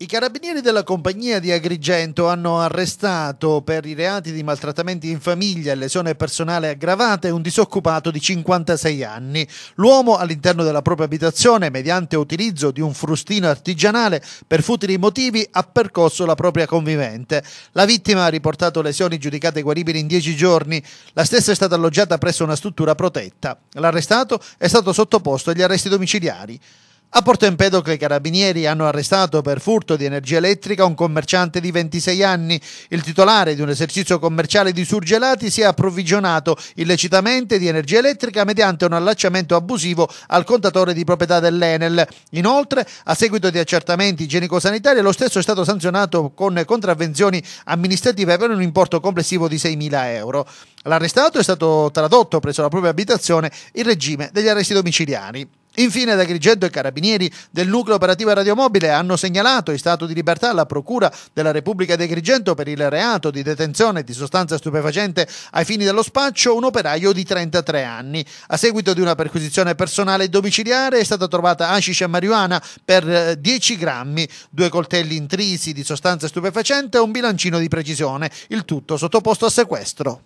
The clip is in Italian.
I carabinieri della compagnia di Agrigento hanno arrestato per i reati di maltrattamenti in famiglia e lesione personale aggravate un disoccupato di 56 anni. L'uomo all'interno della propria abitazione, mediante utilizzo di un frustino artigianale, per futili motivi ha percosso la propria convivente. La vittima ha riportato lesioni giudicate guaribili in 10 giorni. La stessa è stata alloggiata presso una struttura protetta. L'arrestato è stato sottoposto agli arresti domiciliari. A Porto Empedocle i carabinieri hanno arrestato per furto di energia elettrica un commerciante di 26 anni. Il titolare di un esercizio commerciale di surgelati si è approvvigionato illecitamente di energia elettrica mediante un allacciamento abusivo al contatore di proprietà dell'Enel. Inoltre, a seguito di accertamenti igienico-sanitari, lo stesso è stato sanzionato con contravvenzioni amministrative per un importo complessivo di 6.000 euro. L'arrestato è stato tradotto presso la propria abitazione in regime degli arresti domiciliari. Infine, da Grigento i carabinieri del nucleo operativo radiomobile hanno segnalato in stato di libertà alla Procura della Repubblica di Agrigento per il reato di detenzione di sostanza stupefacente ai fini dello spaccio un operaio di 33 anni. A seguito di una perquisizione personale domiciliare è stata trovata hashish e marijuana per 10 eh, grammi, due coltelli intrisi di sostanza stupefacente e un bilancino di precisione, il tutto sottoposto a sequestro.